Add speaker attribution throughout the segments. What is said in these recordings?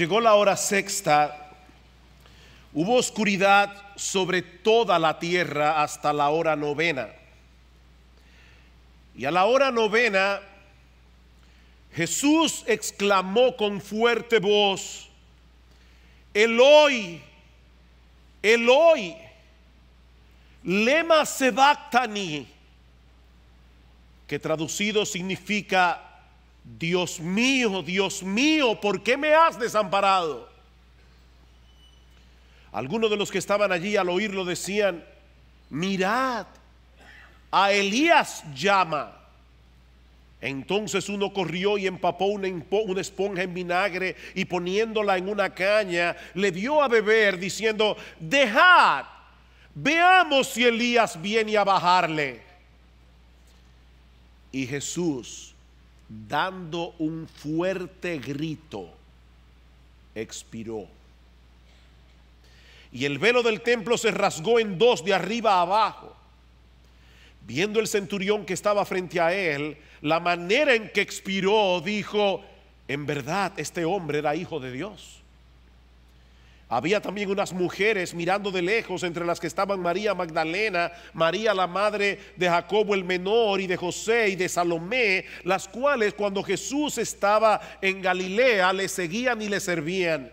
Speaker 1: llegó la hora sexta, hubo oscuridad sobre toda la tierra hasta la hora novena. Y a la hora novena, Jesús exclamó con fuerte voz, Eloi, Eloi, lema sebactani, que traducido significa Dios mío, Dios mío, ¿por qué me has desamparado? Algunos de los que estaban allí al oírlo decían, mirad, a Elías llama. Entonces uno corrió y empapó una, esponja en vinagre y poniéndola en una caña, le dio a beber diciendo, dejad, veamos si Elías viene a bajarle. Y Jesús dando un fuerte grito, expiró. Y el velo del templo se rasgó en dos de arriba a abajo. Viendo el centurión que estaba frente a él, la manera en que expiró, dijo, en verdad este hombre era hijo de Dios. Había también unas mujeres mirando de lejos, entre las que estaban María Magdalena, María la madre de Jacobo el menor y de José y de Salomé, las cuales cuando Jesús estaba en Galilea le seguían y le servían.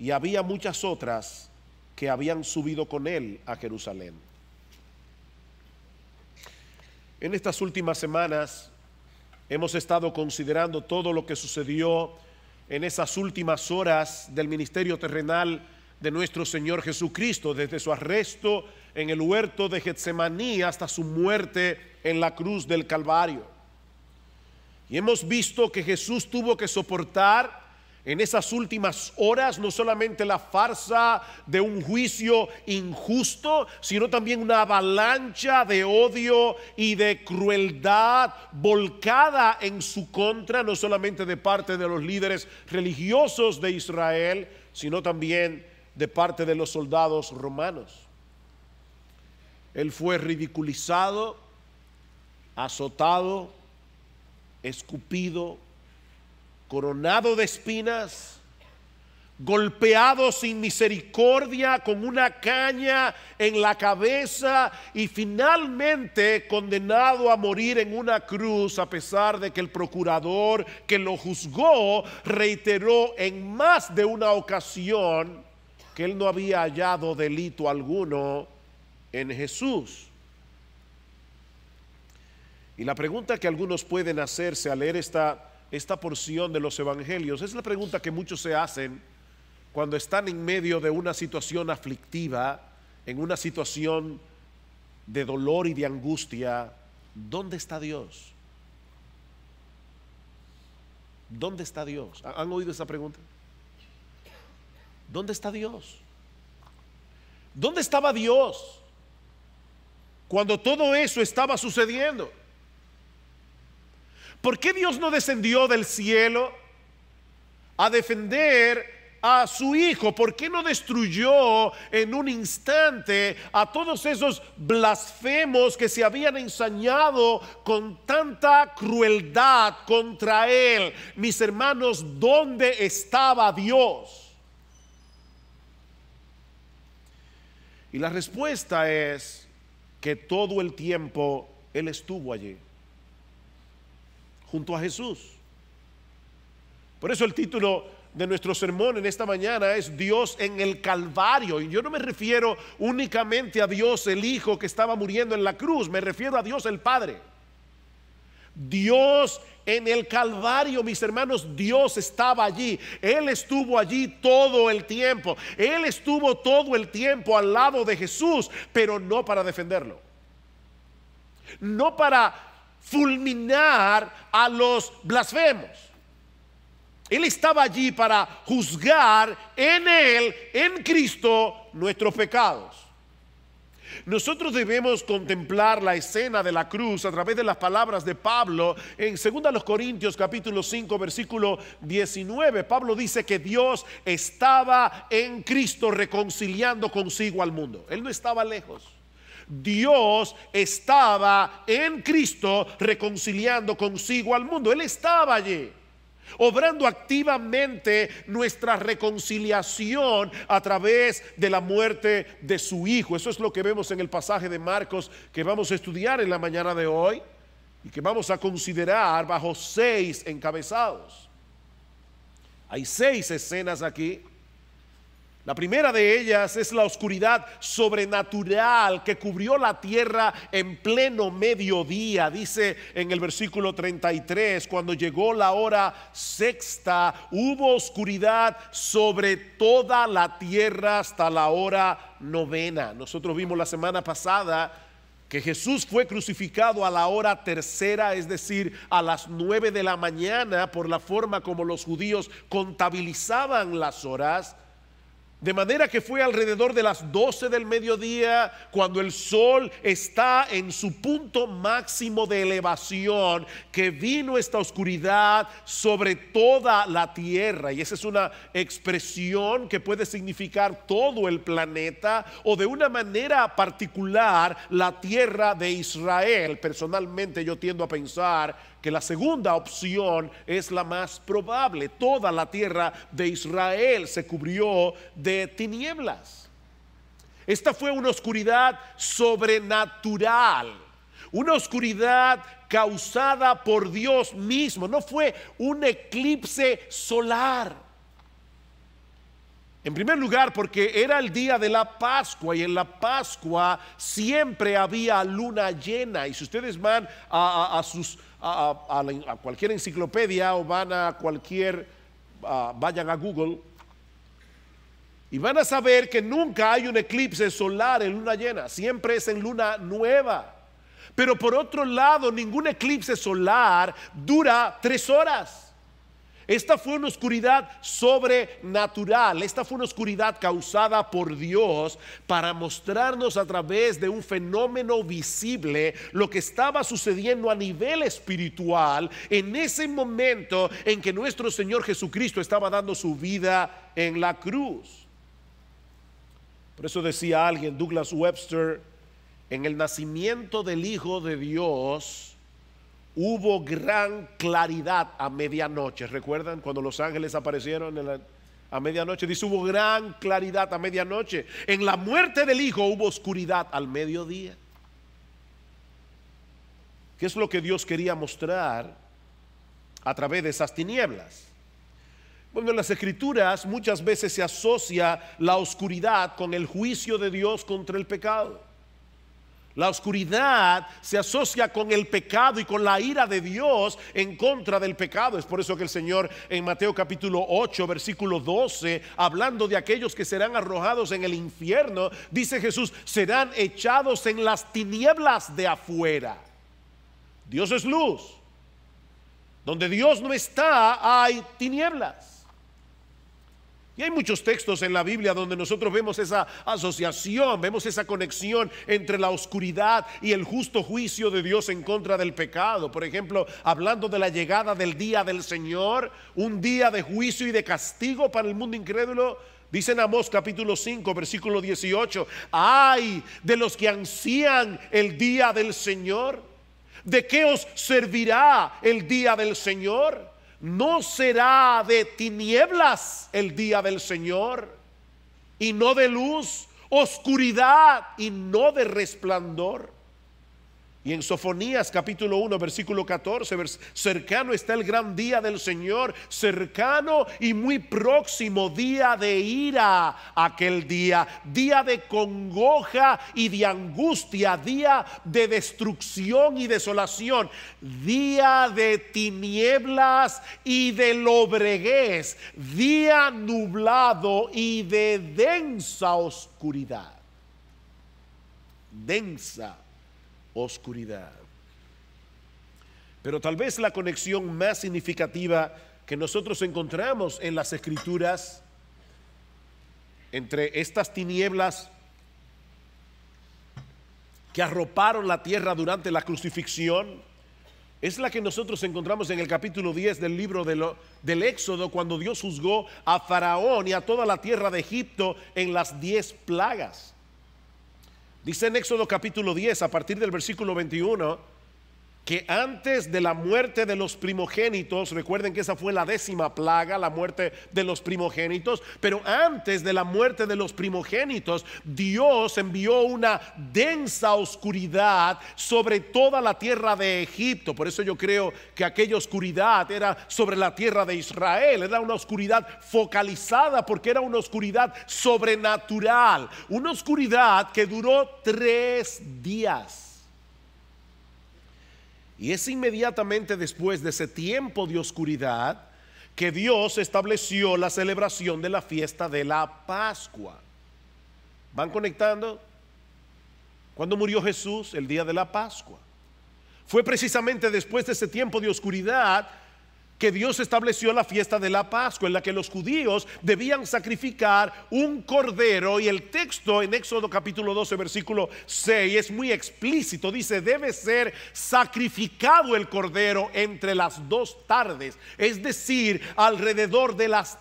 Speaker 1: Y había muchas otras que habían subido con él a Jerusalén. En estas últimas semanas hemos estado considerando todo lo que sucedió en esas últimas horas del ministerio terrenal de nuestro Señor Jesucristo, desde su arresto en el huerto de Getsemaní hasta su muerte en la cruz del Calvario. Y hemos visto que Jesús tuvo que soportar en esas últimas horas no solamente la farsa de un juicio injusto, sino también una avalancha de odio y de crueldad volcada en su contra, no solamente de parte de los líderes religiosos de Israel, sino también de parte de los soldados romanos. Él fue ridiculizado, azotado, escupido, coronado de espinas, golpeado sin misericordia, con una caña en la cabeza y finalmente condenado a morir en una cruz, a pesar de que el procurador que lo juzgó reiteró en más de una ocasión que él no había hallado delito alguno en Jesús. Y la pregunta que algunos pueden hacerse al leer esta esta porción de los evangelios? Es la pregunta que muchos se hacen cuando están en medio de una situación aflictiva, en una situación de dolor y de angustia. ¿Dónde está Dios? ¿Dónde está Dios? ¿Han oído esa pregunta? ¿Dónde está Dios? ¿Dónde estaba Dios cuando todo eso estaba sucediendo? ¿Por qué Dios no descendió del cielo a defender a su hijo? ¿Por qué no destruyó en un instante a todos esos blasfemos que se habían ensañado con tanta crueldad contra él? Mis hermanos, ¿dónde estaba Dios? Y la respuesta es que todo el tiempo Él estuvo allí junto a Jesús. Por eso el título de nuestro sermón en esta mañana es Dios en el Calvario. Y yo no me refiero únicamente a Dios el Hijo que estaba muriendo en la cruz, me refiero a Dios el Padre. Dios en el Calvario, mis hermanos, Dios estaba allí. Él estuvo allí todo el tiempo. Él estuvo todo el tiempo al lado de Jesús, pero no para defenderlo. No para fulminar a los blasfemos. Él estaba allí para juzgar en Él, en Cristo, nuestros pecados. Nosotros debemos contemplar la escena de la cruz a través de las palabras de Pablo en 2 Corintios capítulo 5 versículo 19. Pablo dice que Dios estaba en Cristo reconciliando consigo al mundo. Él no estaba lejos. Dios estaba en Cristo reconciliando consigo al mundo. Él estaba allí obrando activamente nuestra reconciliación a través de la muerte de su Hijo. Eso es lo que vemos en el pasaje de Marcos que vamos a estudiar en la mañana de hoy y que vamos a considerar bajo seis encabezados. Hay seis escenas aquí la primera de ellas es la oscuridad sobrenatural que cubrió la tierra en pleno mediodía, dice en el versículo 33, cuando llegó la hora sexta, hubo oscuridad sobre toda la tierra hasta la hora novena. Nosotros vimos la semana pasada que Jesús fue crucificado a la hora tercera, es decir, a las nueve de la mañana, por la forma como los judíos contabilizaban las horas. De manera que fue alrededor de las 12 del mediodía, cuando el sol está en su punto máximo de elevación, que vino esta oscuridad sobre toda la tierra. Y esa es una expresión que puede significar todo el planeta o de una manera particular la tierra de Israel. Personalmente yo tiendo a pensar que la segunda opción es la más probable. Toda la tierra de Israel se cubrió de tinieblas. Esta fue una oscuridad sobrenatural, una oscuridad causada por Dios mismo, no fue un eclipse solar. En primer lugar, porque era el día de la Pascua y en la Pascua siempre había luna llena. Y si ustedes van a, sus a, cualquier enciclopedia o van a cualquier, vayan a Google y van a saber que nunca hay un eclipse solar en luna llena, siempre es en luna nueva. Pero por otro lado, ningún eclipse solar dura tres horas. Esta fue una oscuridad sobrenatural, esta fue una oscuridad causada por Dios para mostrarnos a través de un fenómeno visible lo que estaba sucediendo a nivel espiritual en ese momento en que nuestro Señor Jesucristo estaba dando su vida en la cruz. Por eso decía alguien, Douglas Webster, en el nacimiento del Hijo de Dios, hubo gran claridad a medianoche. ¿Recuerdan cuando los ángeles aparecieron a medianoche? Dice, hubo gran claridad a medianoche. En la muerte del Hijo hubo oscuridad al mediodía. ¿Qué es lo que Dios quería mostrar a través de esas tinieblas? Bueno, en las escrituras muchas veces se asocia la oscuridad con el juicio de Dios contra el pecado. La oscuridad se asocia con el pecado y con la ira de Dios en contra del pecado. Es por eso que el Señor en Mateo capítulo 8, versículo 12, hablando de aquellos que serán arrojados en el infierno, dice Jesús, serán echados en las tinieblas de afuera. Dios es luz. Donde Dios no está hay tinieblas. Y hay muchos textos en la Biblia donde nosotros vemos esa asociación, vemos esa conexión entre la oscuridad y el justo juicio de Dios en contra del pecado. Por ejemplo, hablando de la llegada del día del Señor, un día de juicio y de castigo para el mundo incrédulo. Dice en Amós capítulo 5, versículo 18, ay de los que ansían el día del Señor, ¿de qué os servirá el día del Señor? no será de tinieblas el día del Señor, y no de luz, oscuridad y no de resplandor y en Sofonías capítulo 1, versículo 14, cercano está el gran día del Señor, cercano y muy próximo día de ira, aquel día, día de congoja y de angustia, día de destrucción y desolación, día de tinieblas y de lobreguez, día nublado y de densa oscuridad. Densa oscuridad. Pero tal vez la conexión más significativa que nosotros encontramos en las escrituras entre estas tinieblas que arroparon la tierra durante la crucifixión es la que nosotros encontramos en el capítulo 10 del libro del Éxodo, cuando Dios juzgó a Faraón y a toda la tierra de Egipto en las diez plagas. Dice en Éxodo capítulo 10, a partir del versículo 21, que antes de la muerte de los primogénitos, recuerden que esa fue la décima plaga, la muerte de los primogénitos, pero antes de la muerte de los primogénitos, Dios envió una densa oscuridad sobre toda la tierra de Egipto. Por eso yo creo que aquella oscuridad era sobre la tierra de Israel, era una oscuridad focalizada porque era una oscuridad sobrenatural, una oscuridad que duró tres días. Y es inmediatamente después de ese tiempo de oscuridad que Dios estableció la celebración de la fiesta de la Pascua. ¿Van conectando? Cuando murió Jesús? El día de la Pascua. Fue precisamente después de ese tiempo de oscuridad que Dios estableció la fiesta de la Pascua, en la que los judíos debían sacrificar un cordero. Y el texto en Éxodo capítulo 12, versículo 6 es muy explícito. Dice, debe ser sacrificado el cordero entre las dos tardes, es decir, alrededor de las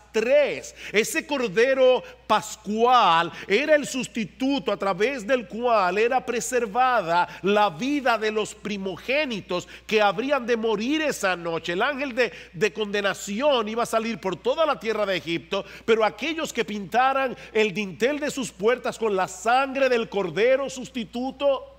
Speaker 1: ese cordero pascual era el sustituto a través del cual era preservada la vida de los primogénitos que habrían de morir esa noche. El ángel de, condenación iba a salir por toda la tierra de Egipto, pero aquellos que pintaran el dintel de sus puertas con la sangre del cordero sustituto,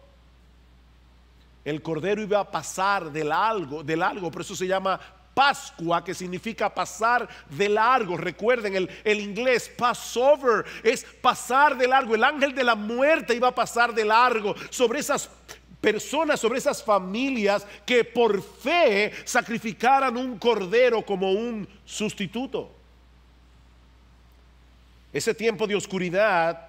Speaker 1: el cordero iba a pasar del algo, del algo, por eso se llama Pascua, que significa pasar de largo. Recuerden el, inglés, Passover, es pasar de largo. El ángel de la muerte iba a pasar de largo sobre esas personas, sobre esas familias que por fe sacrificaran un cordero como un sustituto. Ese tiempo de oscuridad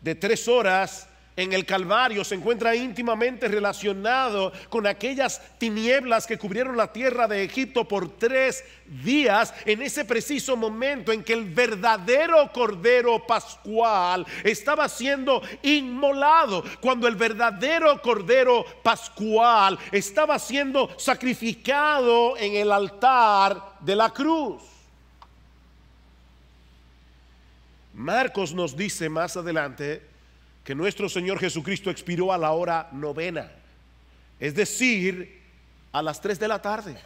Speaker 1: de tres horas en el Calvario se encuentra íntimamente relacionado con aquellas tinieblas que cubrieron la tierra de Egipto por tres días, en ese preciso momento en que el verdadero Cordero Pascual estaba siendo inmolado, cuando el verdadero Cordero Pascual estaba siendo sacrificado en el altar de la cruz. Marcos nos dice más adelante, que nuestro Señor Jesucristo expiró a la hora novena, es decir, a las 3 de la tarde.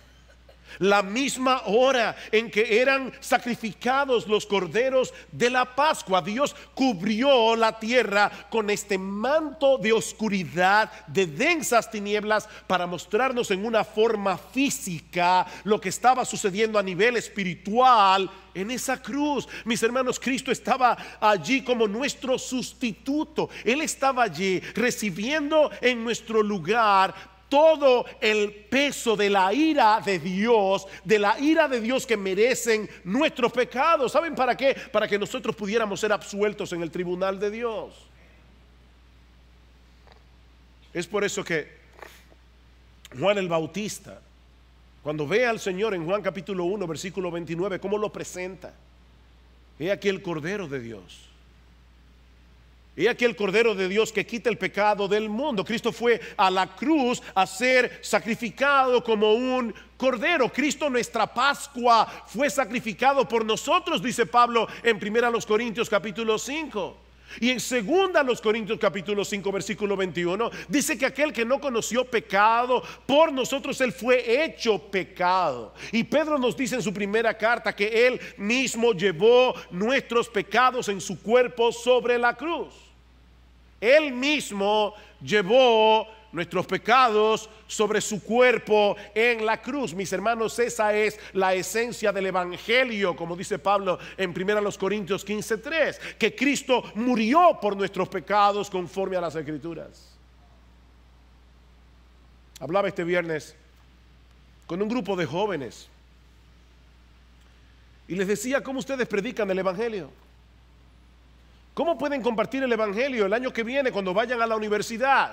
Speaker 1: La misma hora en que eran sacrificados los corderos de la Pascua, Dios cubrió la tierra con este manto de oscuridad, de densas tinieblas, para mostrarnos en una forma física lo que estaba sucediendo a nivel espiritual en esa cruz. Mis hermanos, Cristo estaba allí como nuestro sustituto. Él estaba allí recibiendo en nuestro lugar todo el peso de la ira de Dios, de la ira de Dios que merecen nuestros pecados. ¿Saben para qué? Para que nosotros pudiéramos ser absueltos en el tribunal de Dios. Es por eso que Juan el Bautista, cuando ve al Señor en Juan capítulo 1, versículo 29, ¿cómo lo presenta? He aquí el Cordero de Dios y aquí el Cordero de Dios que quita el pecado del mundo. Cristo fue a la cruz a ser sacrificado como un Cordero. Cristo nuestra Pascua fue sacrificado por nosotros, dice Pablo en 1 Corintios capítulo 5. Y en 2 Corintios capítulo 5 versículo 21 dice que aquel que no conoció pecado, por nosotros él fue hecho pecado. Y Pedro nos dice en su primera carta que él mismo llevó nuestros pecados en su cuerpo sobre la cruz. Él mismo llevó nuestros pecados sobre su cuerpo en la cruz. Mis hermanos, esa es la esencia del Evangelio, como dice Pablo en 1 Corintios 15:3, que Cristo murió por nuestros pecados conforme a las Escrituras. Hablaba este viernes con un grupo de jóvenes y les decía cómo ustedes predican el Evangelio. ¿Cómo pueden compartir el Evangelio el año que viene cuando vayan a la universidad?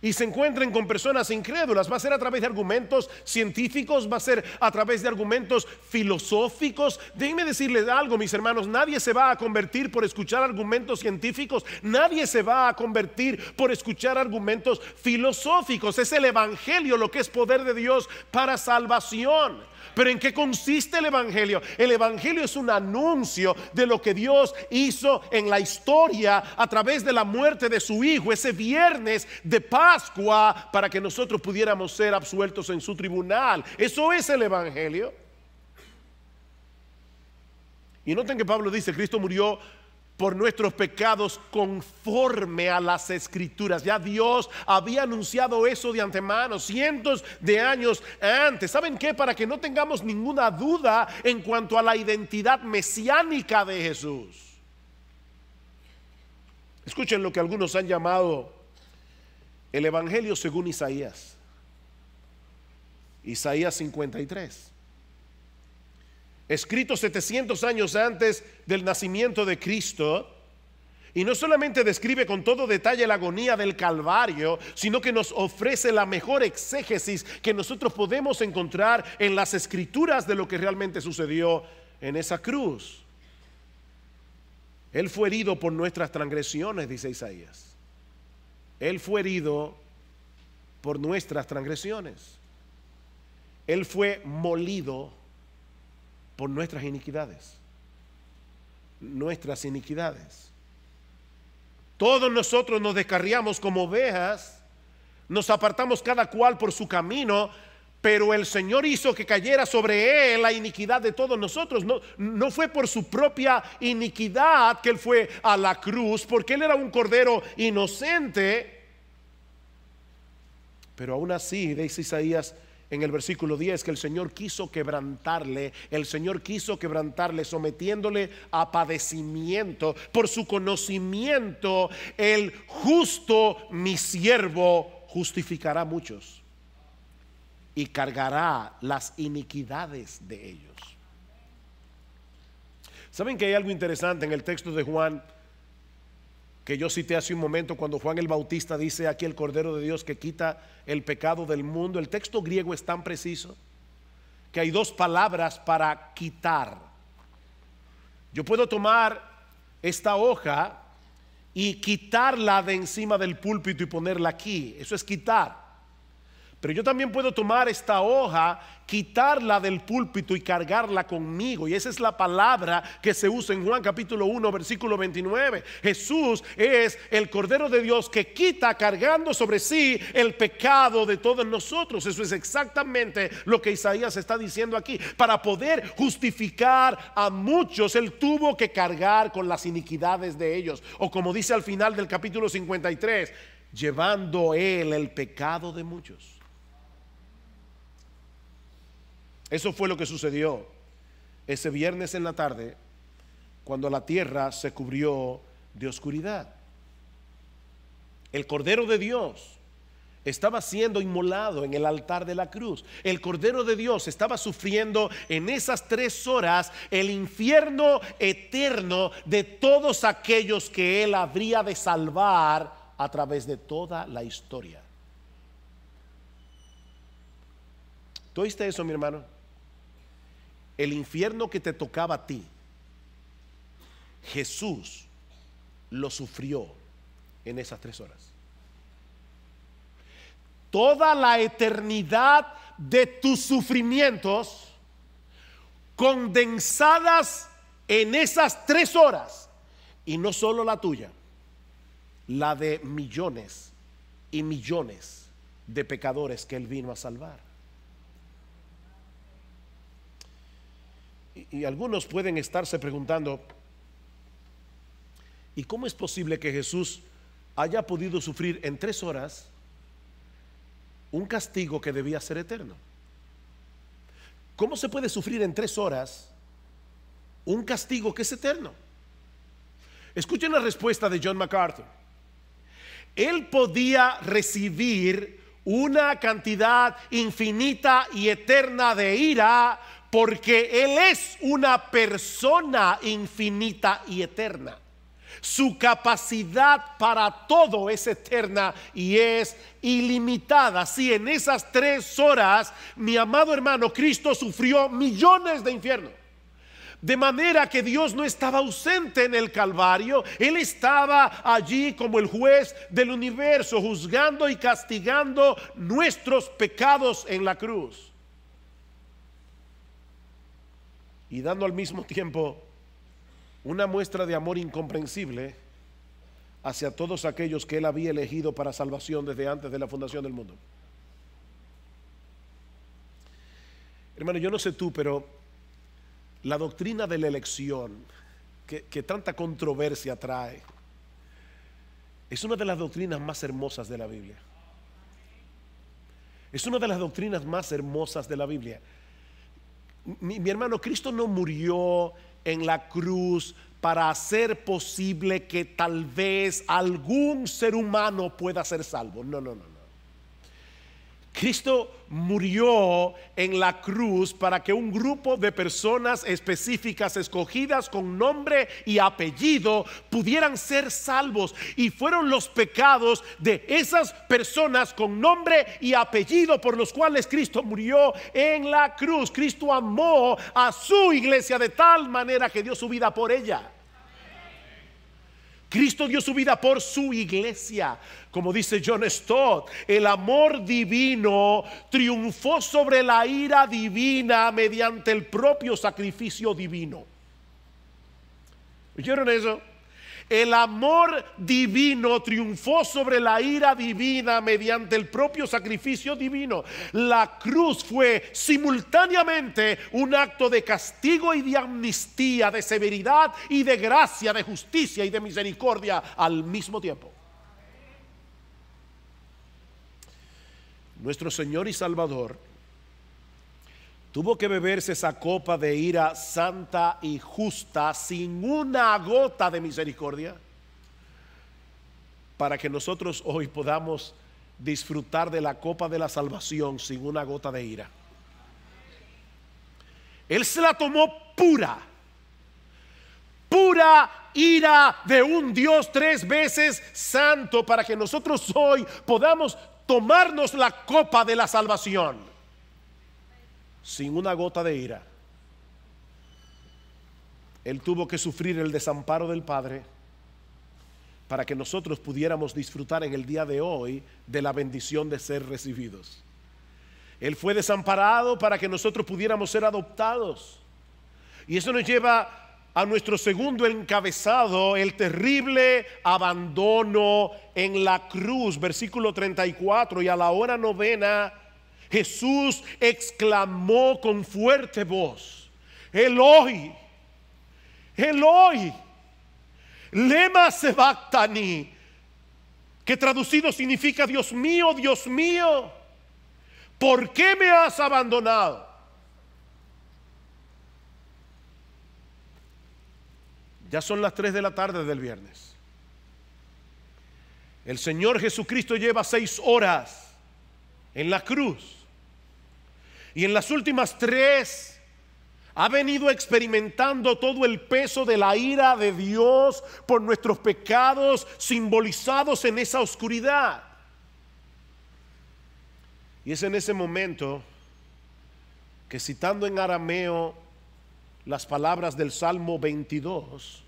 Speaker 1: y se encuentren con personas incrédulas. Va a ser a través de argumentos científicos, va a ser a través de argumentos filosóficos. Déjenme decirles algo, mis hermanos, nadie se va a convertir por escuchar argumentos científicos, nadie se va a convertir por escuchar argumentos filosóficos. Es el Evangelio lo que es poder de Dios para salvación. Pero ¿en qué consiste el Evangelio? El Evangelio es un anuncio de lo que Dios hizo en la historia a través de la muerte de su Hijo ese viernes de Pascua para que nosotros pudiéramos ser absueltos en su tribunal. Eso es el Evangelio. Y noten que Pablo dice, Cristo murió por nuestros pecados conforme a las escrituras. Ya Dios había anunciado eso de antemano, cientos de años antes. ¿Saben qué? Para que no tengamos ninguna duda en cuanto a la identidad mesiánica de Jesús. Escuchen lo que algunos han llamado el Evangelio según Isaías. Isaías 53 escrito 700 años antes del nacimiento de Cristo, y no solamente describe con todo detalle la agonía del Calvario, sino que nos ofrece la mejor exégesis que nosotros podemos encontrar en las escrituras de lo que realmente sucedió en esa cruz. Él fue herido por nuestras transgresiones, dice Isaías. Él fue herido por nuestras transgresiones. Él fue molido por nuestras iniquidades. Nuestras iniquidades. Todos nosotros nos descarriamos como ovejas, nos apartamos cada cual por su camino, pero el Señor hizo que cayera sobre él la iniquidad de todos nosotros. No, no, fue por su propia iniquidad que él fue a la cruz, porque él era un cordero inocente. Pero aún así, dice Isaías en el versículo 10 que el Señor quiso quebrantarle, el Señor quiso quebrantarle sometiéndole a padecimiento. Por su conocimiento, el justo, mi siervo, justificará a muchos y cargará las iniquidades de ellos. ¿Saben que hay algo interesante en el texto de Juan que yo cité hace un momento cuando Juan el Bautista dice aquí el Cordero de Dios que quita el pecado del mundo. El texto griego es tan preciso que hay dos palabras para quitar. Yo puedo tomar esta hoja y quitarla de encima del púlpito y ponerla aquí. Eso es quitar. Pero yo también puedo tomar esta hoja, quitarla del púlpito y cargarla conmigo. Y esa es la palabra que se usa en Juan capítulo 1, versículo 29. Jesús es el Cordero de Dios que quita cargando sobre sí el pecado de todos nosotros. Eso es exactamente lo que Isaías está diciendo aquí. Para poder justificar a muchos, Él tuvo que cargar con las iniquidades de ellos. O como dice al final del capítulo 53, llevando Él el pecado de muchos. Eso fue lo que sucedió ese viernes en la tarde, cuando la tierra se cubrió de oscuridad. El Cordero de Dios estaba siendo inmolado en el altar de la cruz. El Cordero de Dios estaba sufriendo en esas tres horas el infierno eterno de todos aquellos que Él habría de salvar a través de toda la historia. ¿Tú oíste eso, mi hermano? el infierno que te tocaba a ti, Jesús lo sufrió en esas tres horas. Toda la eternidad de tus sufrimientos condensadas en esas tres horas. Y no solo la tuya, la de millones y millones de pecadores que Él vino a salvar. y algunos pueden estarse preguntando, ¿y cómo es posible que Jesús haya podido sufrir en tres horas un castigo que debía ser eterno? ¿Cómo se puede sufrir en tres horas un castigo que es eterno? Escuchen la respuesta de John MacArthur. Él podía recibir una cantidad infinita y eterna de ira porque Él es una persona infinita y eterna. Su capacidad para todo es eterna y es ilimitada. Si en esas tres horas, mi amado hermano, Cristo sufrió millones de infiernos. De manera que Dios no estaba ausente en el Calvario, Él estaba allí como el juez del universo, juzgando y castigando nuestros pecados en la cruz. y dando al mismo tiempo una muestra de amor incomprensible hacia todos aquellos que él había elegido para salvación desde antes de la fundación del mundo. Hermano, yo no sé tú, pero la doctrina de la elección, que, tanta controversia trae, es una de las doctrinas más hermosas de la Biblia. Es una de las doctrinas más hermosas de la Biblia mi, hermano, Cristo no murió en la cruz para hacer posible que tal vez algún ser humano pueda ser salvo. no, no. no. Cristo murió en la cruz para que un grupo de personas específicas, escogidas con nombre y apellido, pudieran ser salvos. Y fueron los pecados de esas personas con nombre y apellido por los cuales Cristo murió en la cruz. Cristo amó a su iglesia de tal manera que dio su vida por ella. Cristo dio su vida por su iglesia. Como dice John Stott, el amor divino triunfó sobre la ira divina mediante el propio sacrificio divino. ¿Oyeron eso? El amor divino triunfó sobre la ira divina mediante el propio sacrificio divino. La cruz fue simultáneamente un acto de castigo y de amnistía, de severidad y de gracia, de justicia y de misericordia al mismo tiempo. Nuestro Señor y Salvador tuvo que beberse esa copa de ira santa y justa sin una gota de misericordia para que nosotros hoy podamos disfrutar de la copa de la salvación sin una gota de ira. Él se la tomó pura, pura ira de un Dios tres veces santo para que nosotros hoy podamos tomarnos la copa de la salvación sin una gota de ira. Él tuvo que sufrir el desamparo del Padre para que nosotros pudiéramos disfrutar en el día de hoy de la bendición de ser recibidos. Él fue desamparado para que nosotros pudiéramos ser adoptados. Y eso nos lleva a nuestro segundo encabezado, el terrible abandono en la cruz, versículo 34, y a la hora novena Jesús exclamó con fuerte voz, Eloi, Eloi, lema sebactani, que traducido significa Dios mío, Dios mío, ¿por qué me has abandonado? Ya son las 3 de la tarde del viernes. El Señor Jesucristo lleva seis horas en la cruz y en las últimas tres ha venido experimentando todo el peso de la ira de Dios por nuestros pecados simbolizados en esa oscuridad. Y es en ese momento que citando en arameo las palabras del Salmo 22,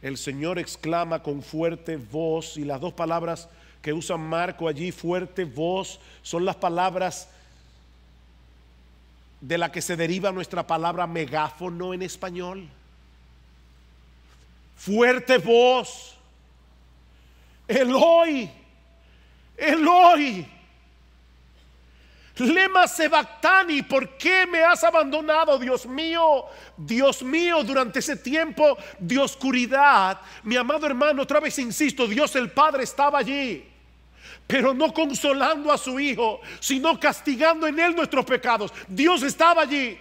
Speaker 1: el Señor exclama con fuerte voz, y las dos palabras que usa Marco allí, fuerte voz, son las palabras de la que se deriva nuestra palabra megáfono en español. Fuerte voz. Eloi. Eloi. Lema Sebactani, ¿por qué me has abandonado, Dios mío? Dios mío, durante ese tiempo de oscuridad, mi amado hermano, otra vez insisto, Dios el Padre estaba allí pero no consolando a su Hijo, sino castigando en Él nuestros pecados. Dios estaba allí.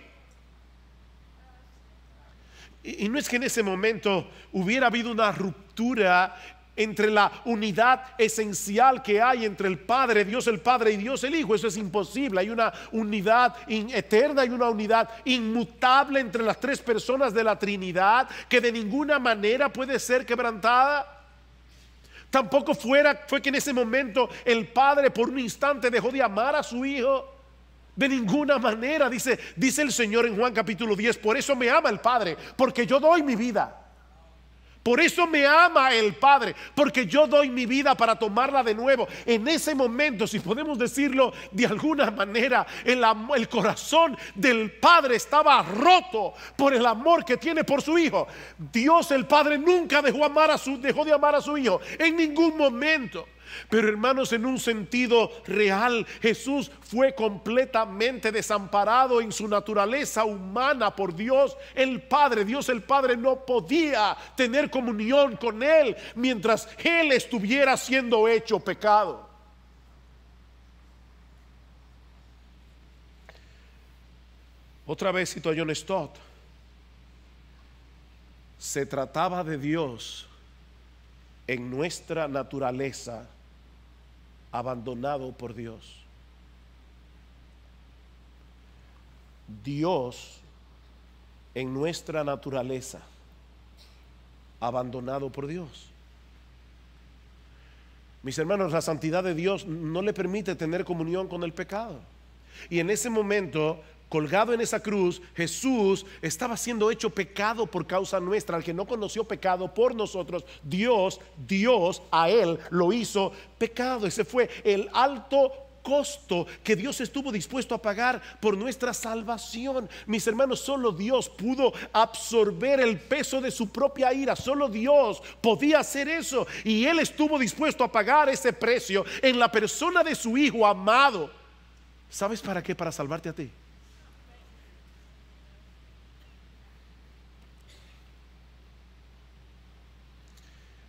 Speaker 1: Y, no es que en ese momento hubiera habido una ruptura entre la unidad esencial que hay entre el Padre, Dios el Padre y Dios el Hijo. Eso es imposible. Hay una unidad eterna y una unidad inmutable entre las tres personas de la Trinidad que de ninguna manera puede ser quebrantada. Tampoco fuera, fue que en ese momento el padre por un instante dejó de amar a su hijo. De ninguna manera, dice, dice el Señor en Juan capítulo 10, por eso me ama el Padre, porque yo doy mi vida. Por eso me ama el Padre, porque yo doy mi vida para tomarla de nuevo. En ese momento, si podemos decirlo de alguna manera, el, corazón del Padre estaba roto por el amor que tiene por su Hijo. Dios el Padre nunca dejó, amar a su, dejó de amar a su Hijo en ningún momento. Pero hermanos, en un sentido real, Jesús fue completamente desamparado en su naturaleza humana por Dios el Padre. Dios el Padre no podía tener comunión con Él mientras Él estuviera siendo hecho pecado. Otra vez cito a John Stott. Se trataba de Dios en nuestra naturaleza abandonado por Dios. Dios en nuestra naturaleza, abandonado por Dios. Mis hermanos, la santidad de Dios no le permite tener comunión con el pecado. Y en ese momento colgado en esa cruz, Jesús estaba siendo hecho pecado por causa nuestra. Al que no conoció pecado por nosotros, Dios, Dios a él lo hizo pecado. Ese fue el alto costo que Dios estuvo dispuesto a pagar por nuestra salvación. Mis hermanos, solo Dios pudo absorber el peso de su propia ira. Solo Dios podía hacer eso. Y Él estuvo dispuesto a pagar ese precio en la persona de su Hijo amado. ¿Sabes para qué? Para salvarte a ti.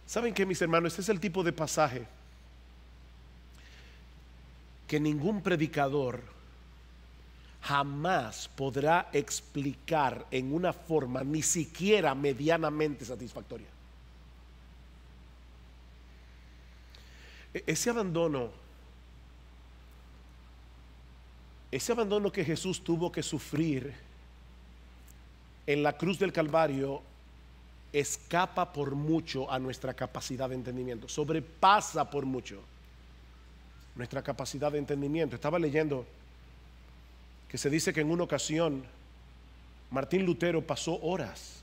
Speaker 1: ¿Saben qué, mis hermanos? Este es el tipo de pasaje que ningún predicador jamás podrá explicar en una forma ni siquiera medianamente satisfactoria. E-, ese abandono, ese abandono que Jesús tuvo que sufrir en la cruz del Calvario escapa por mucho a nuestra capacidad de entendimiento, sobrepasa por mucho nuestra capacidad de entendimiento. Estaba leyendo que se dice que en una ocasión Martín Lutero pasó horas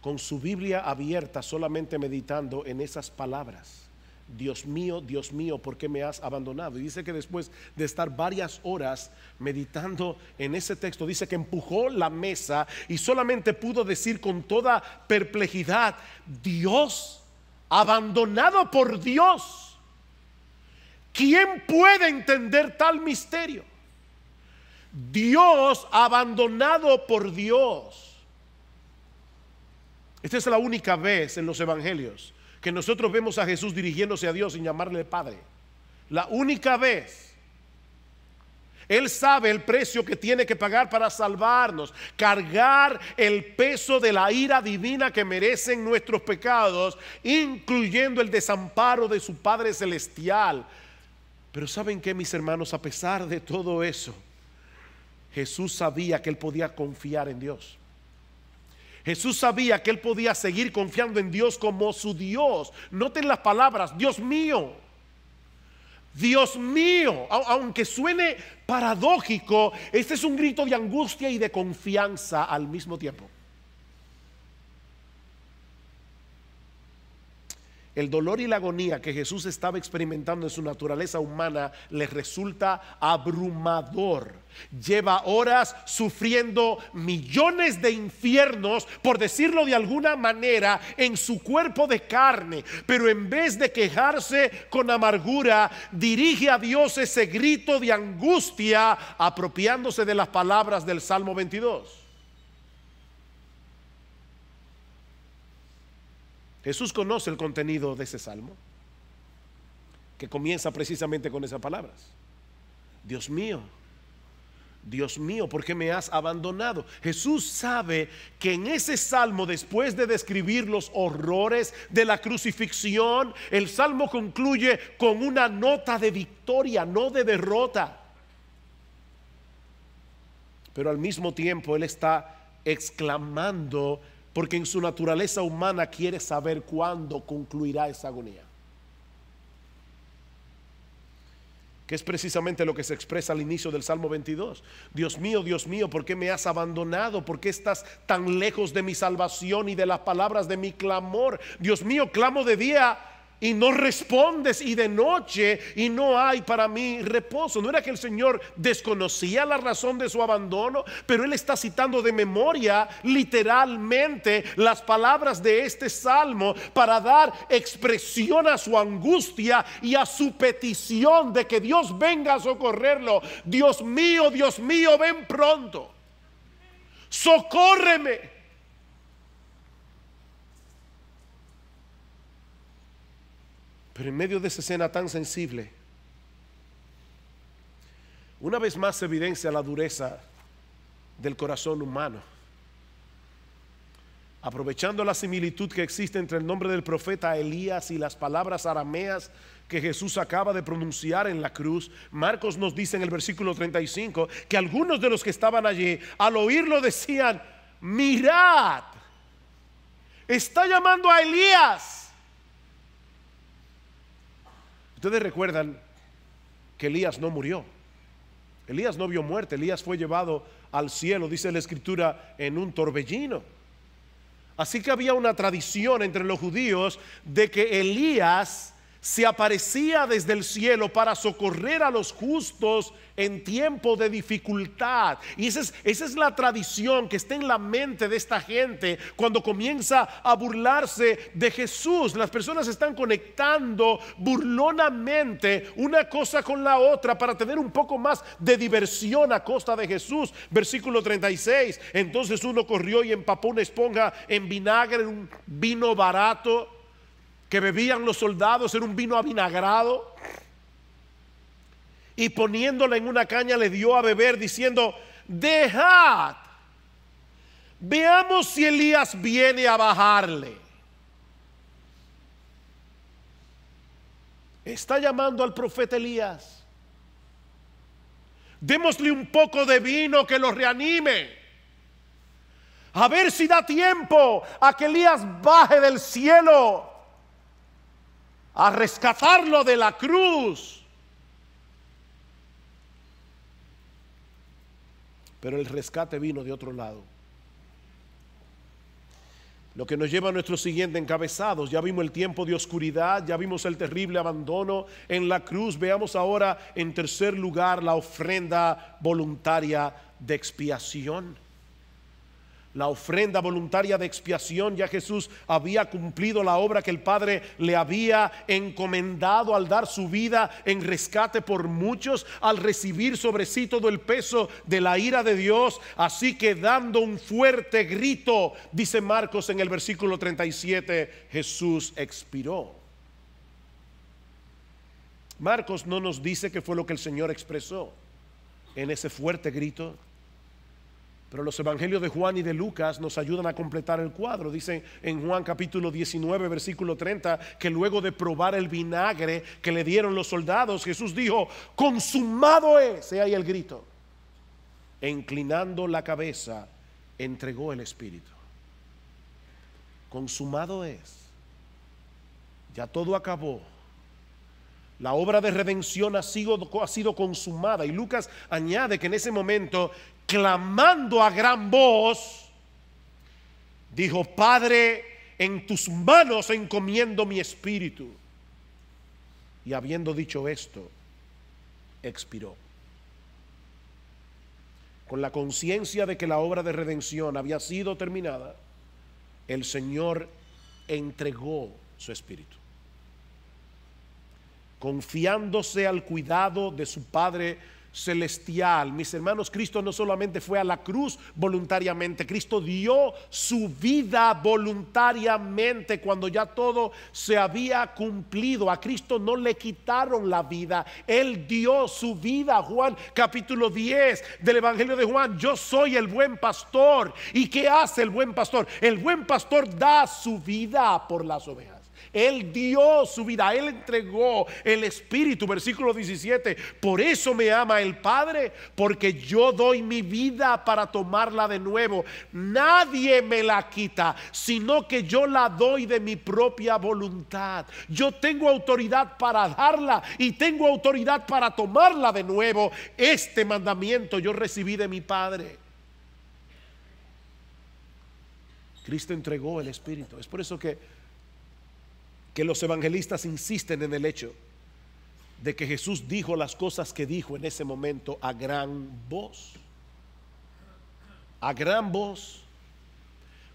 Speaker 1: con su Biblia abierta solamente meditando en esas palabras. Dios mío, Dios mío, ¿por qué me has abandonado? Y dice que después de estar varias horas meditando en ese texto, dice que empujó la mesa y solamente pudo decir con toda perplejidad, Dios, abandonado por Dios. ¿Quién puede entender tal misterio? Dios abandonado por Dios. Esta es la única vez en los evangelios que nosotros vemos a Jesús dirigiéndose a Dios sin llamarle Padre. La única vez. Él sabe el precio que tiene que pagar para salvarnos, cargar el peso de la ira divina que merecen nuestros pecados, incluyendo el desamparo de su Padre Celestial. Pero ¿saben qué, mis hermanos? A pesar de todo eso, Jesús sabía que él podía confiar en Dios. Jesús sabía que él podía seguir confiando en Dios como su Dios. Noten las palabras, Dios mío. Dios mío, aunque suene paradójico, este es un grito de angustia y de confianza al mismo tiempo. El dolor y la agonía que Jesús estaba experimentando en su naturaleza humana le resulta abrumador. Lleva horas sufriendo millones de infiernos, por decirlo de alguna manera, en su cuerpo de carne. Pero en vez de quejarse con amargura, dirige a Dios ese grito de angustia apropiándose de las palabras del Salmo 22. Jesús conoce el contenido de ese salmo, que comienza precisamente con esas palabras. Dios mío, Dios mío, ¿por qué me has abandonado? Jesús sabe que en ese salmo, después de describir los horrores de la crucifixión, el salmo concluye con una nota de victoria, no de derrota. Pero al mismo tiempo Él está exclamando porque en su naturaleza humana quiere saber cuándo concluirá esa agonía. Que es precisamente lo que se expresa al inicio del Salmo 22. Dios mío, Dios mío, ¿por qué me has abandonado? ¿Por qué estás tan lejos de mi salvación y de las palabras de mi clamor? Dios mío, clamo de día y no respondes y de noche y no hay para mí reposo. No era que el Señor desconocía la razón de su abandono, pero Él está citando de memoria literalmente las palabras de este salmo para dar expresión a su angustia y a su petición de que Dios venga a socorrerlo. Dios mío, Dios mío, ven pronto. Socórreme. Pero en medio de esa escena tan sensible, una vez más se evidencia la dureza del corazón humano. Aprovechando la similitud que existe entre el nombre del profeta Elías y las palabras arameas que Jesús acaba de pronunciar en la cruz, Marcos nos dice en el versículo 35 que algunos de los que estaban allí al oírlo decían, mirad, está llamando a Elías. Ustedes recuerdan que Elías no murió. Elías no vio muerte, Elías fue llevado al cielo, dice la escritura, en un torbellino. Así que había una tradición entre los judíos de que Elías se aparecía desde el cielo para socorrer a los justos en tiempo de dificultad. Y esa es, la tradición que está en la mente de esta gente cuando comienza a burlarse de Jesús. Las personas están conectando burlonamente una cosa con la otra para tener un poco más de diversión a costa de Jesús. Versículo 36. Entonces uno corrió y empapó una esponja en vinagre, en un vino barato que bebían los soldados era un vino avinagrado. Y poniéndola en una caña le dio a beber diciendo, dejad, veamos si Elías viene a bajarle. Está llamando al profeta Elías. Démosle un poco de vino que lo reanime. A ver si da tiempo a que Elías baje del cielo a rescatarlo de la cruz. Pero el rescate vino de otro lado. Lo que nos lleva a nuestro siguiente encabezado. Ya vimos el tiempo de oscuridad, ya vimos el terrible abandono en la cruz. Veamos ahora en tercer lugar la ofrenda voluntaria de expiación la ofrenda voluntaria de expiación, ya Jesús había cumplido la obra que el Padre le había encomendado al dar su vida en rescate por muchos, al recibir sobre sí todo el peso de la ira de Dios. Así que dando un fuerte grito, dice Marcos en el versículo 37, Jesús expiró. Marcos no nos dice qué fue lo que el Señor expresó en ese fuerte grito pero los evangelios de Juan y de Lucas nos ayudan a completar el cuadro. Dicen en Juan capítulo 19, versículo 30, que luego de probar el vinagre que le dieron los soldados, Jesús dijo, consumado es, Y ahí el grito. E inclinando la cabeza, entregó el Espíritu. Consumado es. Ya todo acabó. La obra de redención ha sido, consumada. Y Lucas añade que en ese momento clamando a gran voz, dijo, Padre, en tus manos encomiendo mi espíritu. Y habiendo dicho esto, expiró. Con la conciencia de que la obra de redención había sido terminada, el Señor entregó su espíritu. Confiándose al cuidado de su Padre celestial. Mis hermanos, Cristo no solamente fue a la cruz voluntariamente, Cristo dio su vida voluntariamente cuando ya todo se había cumplido. A Cristo no le quitaron la vida, Él dio su vida. Juan capítulo 10 del Evangelio de Juan, yo soy el buen pastor. ¿Y qué hace el buen pastor? El buen pastor da su vida por las ovejas. Él dio su vida, Él entregó el Espíritu, versículo 17. Por eso me ama el Padre, porque yo doy mi vida para tomarla de nuevo. Nadie me la quita, sino que yo la doy de mi propia voluntad. Yo tengo autoridad para darla y tengo autoridad para tomarla de nuevo. Este mandamiento yo recibí de mi Padre. Cristo entregó el Espíritu. Es por eso que que los evangelistas insisten en el hecho de que Jesús dijo las cosas que dijo en ese momento a gran voz. A gran voz.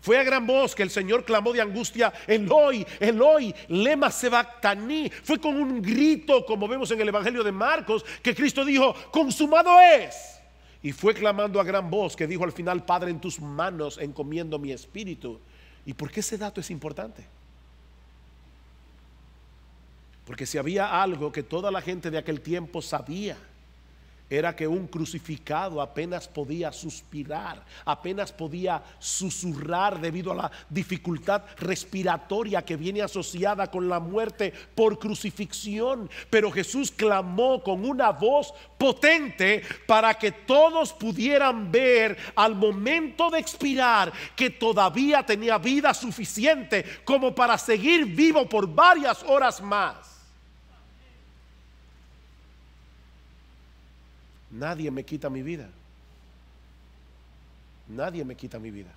Speaker 1: Fue a gran voz que el Señor clamó de angustia, Eloi, hoy, lema sebactaní. Fue con un grito, como vemos en el Evangelio de Marcos, que Cristo dijo, consumado es. Y fue clamando a gran voz que dijo al final, Padre, en tus manos encomiendo mi espíritu. ¿Y por qué ese dato es importante? Porque si había algo que toda la gente de aquel tiempo sabía, era que un crucificado apenas podía suspirar, apenas podía susurrar debido a la dificultad respiratoria que viene asociada con la muerte por crucifixión. Pero Jesús clamó con una voz potente para que todos pudieran ver al momento de expirar que todavía tenía vida suficiente como para seguir vivo por varias horas más. Nadie me quita mi vida. Nadie me quita mi vida.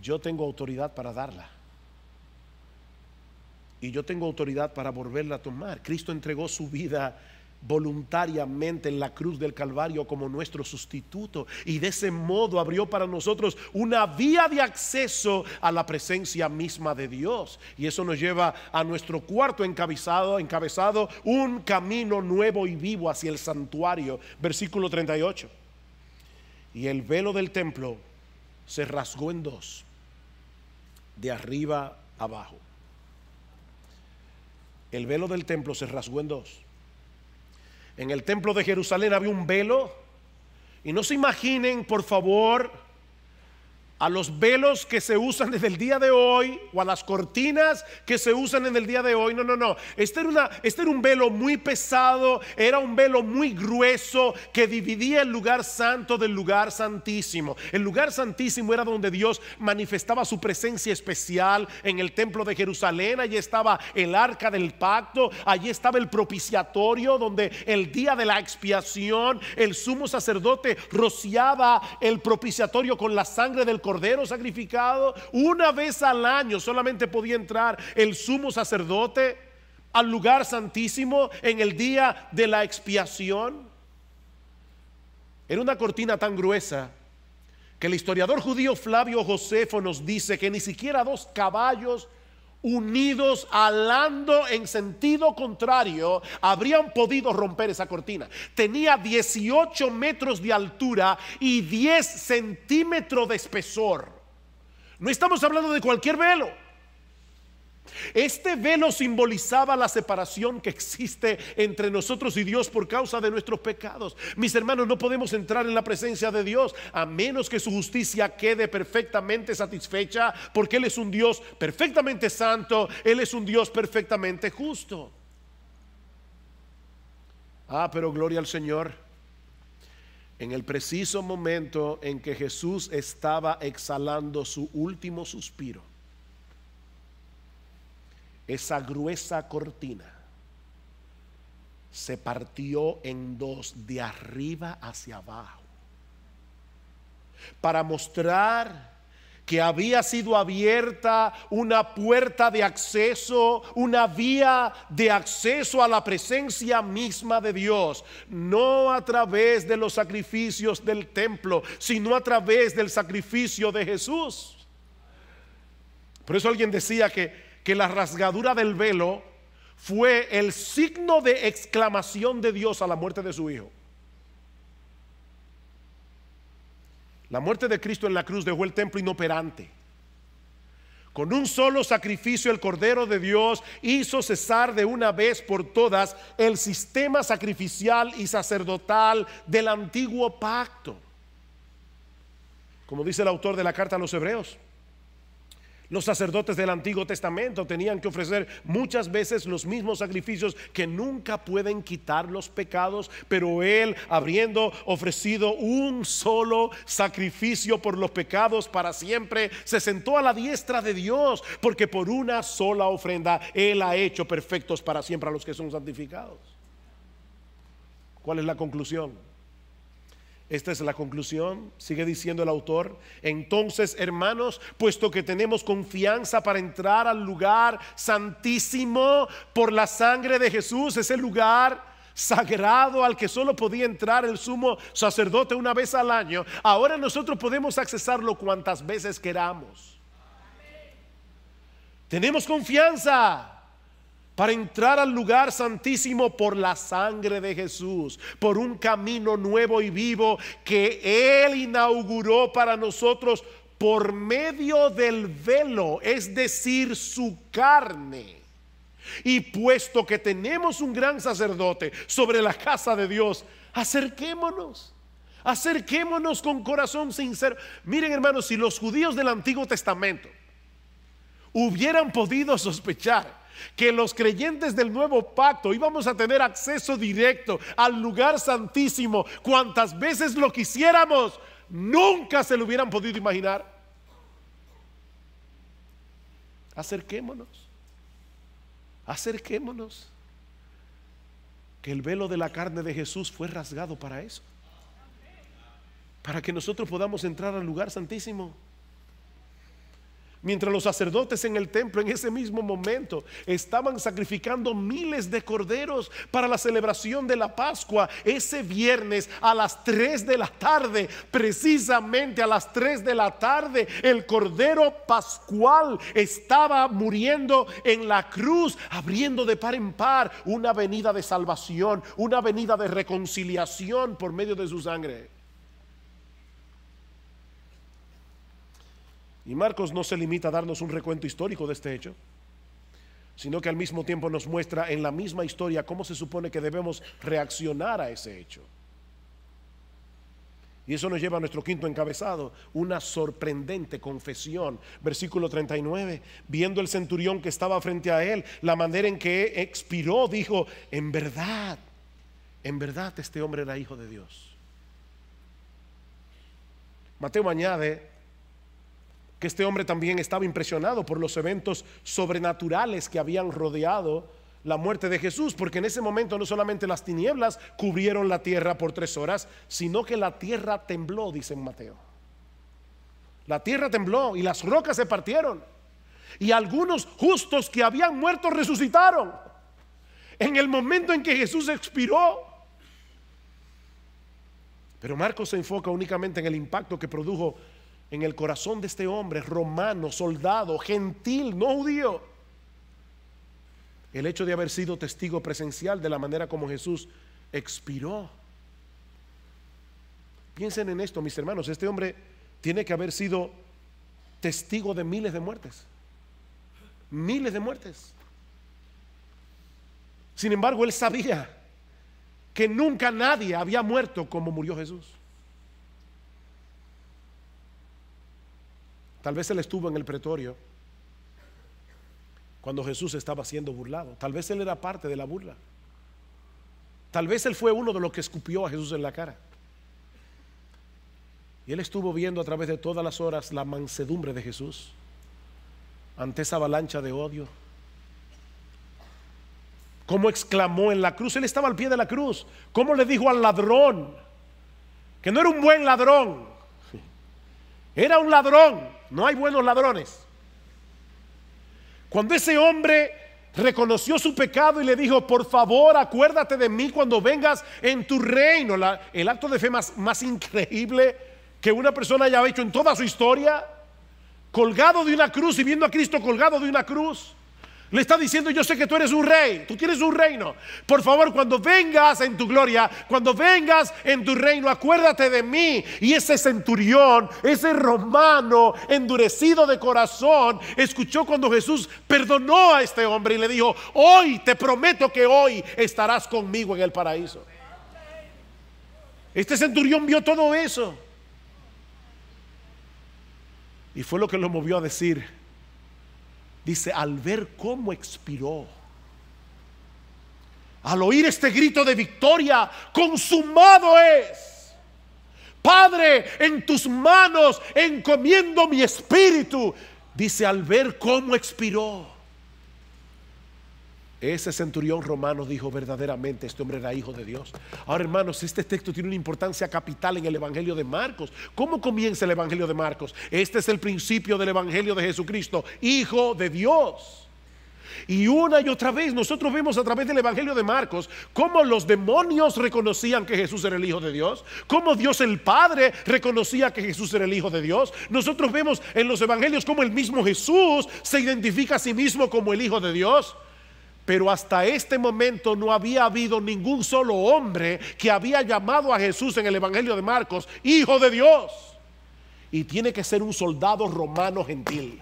Speaker 1: Yo tengo autoridad para darla. Y yo tengo autoridad para volverla a tomar. Cristo entregó su vida voluntariamente en la cruz del Calvario como nuestro sustituto y de ese modo abrió para nosotros una vía de acceso a la presencia misma de Dios. Y eso nos lleva a nuestro cuarto encabezado, encabezado un camino nuevo y vivo hacia el santuario, versículo 38. Y el velo del templo se rasgó en dos, de arriba abajo. El velo del templo se rasgó en dos en el templo de Jerusalén había un velo. Y no se imaginen, por favor, a los velos que se usan desde el día de hoy o a las cortinas que se usan en el día de hoy. No, no, no. Este era, una, este era un velo muy pesado, era un velo muy grueso que dividía el lugar santo del lugar santísimo. El lugar santísimo era donde Dios manifestaba su presencia especial en el templo de Jerusalén. Allí estaba el arca del pacto, allí estaba el propiciatorio donde el día de la expiación el sumo sacerdote rociaba el propiciatorio con la sangre del corazón cordero sacrificado. Una vez al año solamente podía entrar el sumo sacerdote al lugar santísimo en el día de la expiación. Era una cortina tan gruesa que el historiador judío Flavio Josefo nos dice que ni siquiera dos caballos unidos, alando en sentido contrario, habrían podido romper esa cortina. Tenía 18 metros de altura y 10 centímetros de espesor. No estamos hablando de cualquier velo. Este velo simbolizaba la separación que existe entre nosotros y Dios por causa de nuestros pecados. Mis hermanos, no podemos entrar en la presencia de Dios a menos que su justicia quede perfectamente satisfecha, porque Él es un Dios perfectamente santo, Él es un Dios perfectamente justo. Ah, pero gloria al Señor. En el preciso momento en que Jesús estaba exhalando su último suspiro, esa gruesa cortina se partió en dos de arriba hacia abajo para mostrar que había sido abierta una puerta de acceso, una vía de acceso a la presencia misma de Dios, no a través de los sacrificios del templo, sino a través del sacrificio de Jesús. Por eso alguien decía que que la rasgadura del velo fue el signo de exclamación de Dios a la muerte de su Hijo. La muerte de Cristo en la cruz dejó el templo inoperante. Con un solo sacrificio el Cordero de Dios hizo cesar de una vez por todas el sistema sacrificial y sacerdotal del antiguo pacto. Como dice el autor de la carta a los Hebreos, los sacerdotes del Antiguo Testamento tenían que ofrecer muchas veces los mismos sacrificios que nunca pueden quitar los pecados, pero Él, habiendo ofrecido un solo sacrificio por los pecados para siempre, se sentó a la diestra de Dios, porque por una sola ofrenda Él ha hecho perfectos para siempre a los que son santificados. ¿Cuál es la conclusión? Esta es la conclusión, sigue diciendo el autor. Entonces, hermanos, puesto que tenemos confianza para entrar al lugar santísimo por la sangre de Jesús, ese lugar sagrado al que solo podía entrar el sumo sacerdote una vez al año, ahora nosotros podemos accesarlo cuantas veces queramos. Tenemos confianza para entrar al lugar santísimo por la sangre de Jesús, por un camino nuevo y vivo que Él inauguró para nosotros por medio del velo, es decir, su carne. Y puesto que tenemos un gran sacerdote sobre la casa de Dios, acerquémonos. Acerquémonos con corazón sincero. Miren hermanos, si los judíos del Antiguo Testamento hubieran podido sospechar, que los creyentes del nuevo pacto íbamos a tener acceso directo al lugar santísimo cuantas veces lo quisiéramos, nunca se lo hubieran podido imaginar. Acerquémonos, acerquémonos, que el velo de la carne de Jesús fue rasgado para eso, para que nosotros podamos entrar al lugar santísimo. Mientras los sacerdotes en el templo en ese mismo momento estaban sacrificando miles de corderos para la celebración de la Pascua, ese viernes a las 3 de la tarde, precisamente a las 3 de la tarde, el cordero pascual estaba muriendo en la cruz, abriendo de par en par una venida de salvación, una venida de reconciliación por medio de su sangre. Y Marcos no se limita a darnos un recuento histórico de este hecho, sino que al mismo tiempo nos muestra en la misma historia cómo se supone que debemos reaccionar a ese hecho. Y eso nos lleva a nuestro quinto encabezado, una sorprendente confesión. Versículo 39, viendo el centurión que estaba frente a él, la manera en que expiró, dijo, en verdad, en verdad este hombre era hijo de Dios. Mateo añade, este hombre también estaba impresionado por los eventos sobrenaturales que habían rodeado la muerte de Jesús, porque en ese momento no solamente las tinieblas cubrieron la tierra por tres horas, sino que la tierra tembló, dice Mateo. La tierra tembló y las rocas se partieron. Y algunos justos que habían muerto resucitaron. En el momento en que Jesús expiró. Pero Marcos se enfoca únicamente en el impacto que produjo en el corazón de este hombre, romano, soldado, gentil, no judío, el hecho de haber sido testigo presencial de la manera como Jesús expiró. Piensen en esto, mis hermanos, este hombre tiene que haber sido testigo de miles de muertes, miles de muertes. Sin embargo, él sabía que nunca nadie había muerto como murió Jesús. Tal vez él estuvo en el pretorio cuando Jesús estaba siendo burlado. Tal vez él era parte de la burla. Tal vez él fue uno de los que escupió a Jesús en la cara. Y él estuvo viendo a través de todas las horas la mansedumbre de Jesús ante esa avalancha de odio. Cómo exclamó en la cruz, él estaba al pie de la cruz. Cómo le dijo al ladrón, que no era un buen ladrón, era un ladrón no hay buenos ladrones. Cuando ese hombre reconoció su pecado y le dijo, por favor, acuérdate de mí cuando vengas en tu reino, el acto de fe más increíble que una persona haya hecho en toda su historia, colgado de una cruz y viendo a Cristo colgado de una cruz. Le está diciendo, yo sé que tú eres un rey, tú quieres un reino. Por favor, cuando vengas en tu gloria, cuando vengas en tu reino, acuérdate de mí. Y ese centurión, ese romano endurecido de corazón, escuchó cuando Jesús perdonó a este hombre y le dijo, hoy te prometo que hoy estarás conmigo en el paraíso. Este centurión vio todo eso. Y fue lo que lo movió a decir, Dice, al ver cómo expiró, al oír este grito de victoria, consumado es. Padre, en tus manos encomiendo mi espíritu. Dice, al ver cómo expiró. Ese centurión romano dijo verdaderamente, este hombre era hijo de Dios. Ahora, hermanos, este texto tiene una importancia capital en el Evangelio de Marcos. ¿Cómo comienza el Evangelio de Marcos? Este es el principio del Evangelio de Jesucristo, hijo de Dios. Y una y otra vez nosotros vemos a través del Evangelio de Marcos cómo los demonios reconocían que Jesús era el Hijo de Dios, cómo Dios el Padre reconocía que Jesús era el Hijo de Dios. Nosotros vemos en los Evangelios cómo el mismo Jesús se identifica a sí mismo como el Hijo de Dios. Pero hasta este momento no había habido ningún solo hombre que había llamado a Jesús en el Evangelio de Marcos, Hijo de Dios. Y tiene que ser un soldado romano gentil.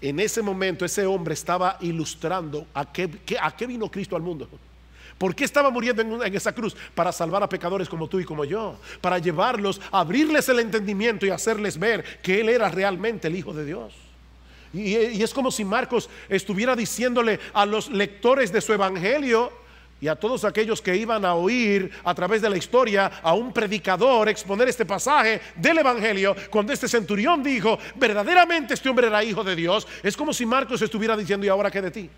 Speaker 1: En ese momento ese hombre estaba ilustrando a qué, a vino Cristo al mundo. ¿Por qué estaba muriendo en, en, esa cruz? Para salvar a pecadores como tú y como yo. Para llevarlos, abrirles el entendimiento y hacerles ver que Él era realmente el Hijo de Dios. Y, es como si Marcos estuviera diciéndole a los lectores de su evangelio, y a todos aquellos que iban a oír a través de la historia a un predicador exponer este pasaje del Evangelio, cuando este centurión dijo, verdaderamente este hombre era hijo de Dios, es como si Marcos estuviera diciendo, ¿y ahora qué de ti?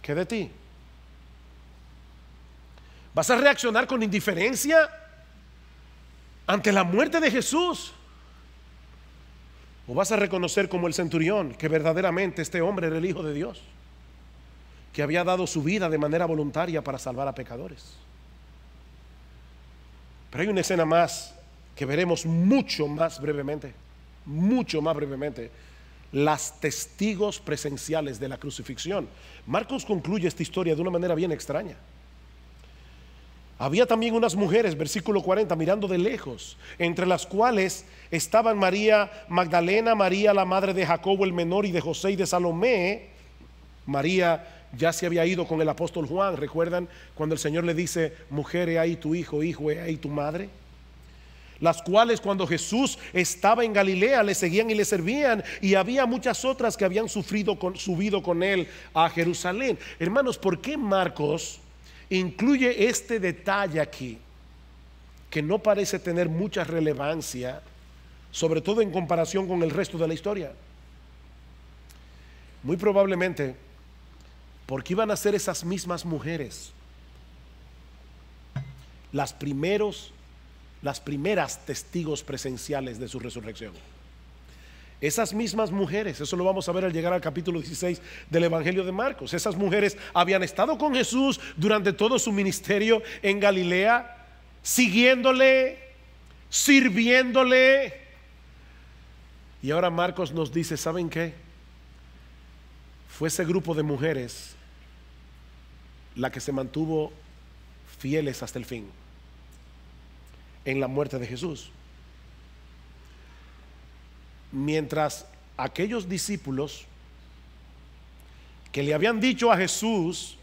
Speaker 1: ¿Qué de ti? ¿Vas a reaccionar con indiferencia ante la muerte de Jesús? O vas a reconocer como el centurión que verdaderamente este hombre era el Hijo de Dios, que había dado su vida de manera voluntaria para salvar a pecadores. Pero hay una escena más que veremos mucho más brevemente, mucho más brevemente, las testigos presenciales de la crucifixión. Marcos concluye esta historia de una manera bien extraña. Había también unas mujeres, versículo 40, mirando de lejos, entre las cuales estaban María Magdalena, María la madre de Jacobo el menor y de José y de Salomé. María ya se había ido con el apóstol Juan, ¿recuerdan cuando el Señor le dice, mujer, he ahí tu hijo, hijo, he ahí tu madre? las cuales cuando Jesús estaba en Galilea le seguían y le servían, y había muchas otras que habían sufrido con, subido con él a Jerusalén. Hermanos, ¿por qué Marcos incluye este detalle aquí, que no parece tener mucha relevancia, sobre todo en comparación con el resto de la historia. Muy probablemente porque iban a ser esas mismas mujeres las primeros las primeras testigos presenciales de su resurrección. Esas mismas mujeres, eso lo vamos a ver al llegar al capítulo 16 del Evangelio de Marcos, esas mujeres habían estado con Jesús durante todo su ministerio en Galilea, siguiéndole, sirviéndole. Y ahora Marcos nos dice, ¿saben qué? Fue ese grupo de mujeres la que se mantuvo fieles hasta el fin en la muerte de Jesús mientras aquellos discípulos que le habían dicho a Jesús,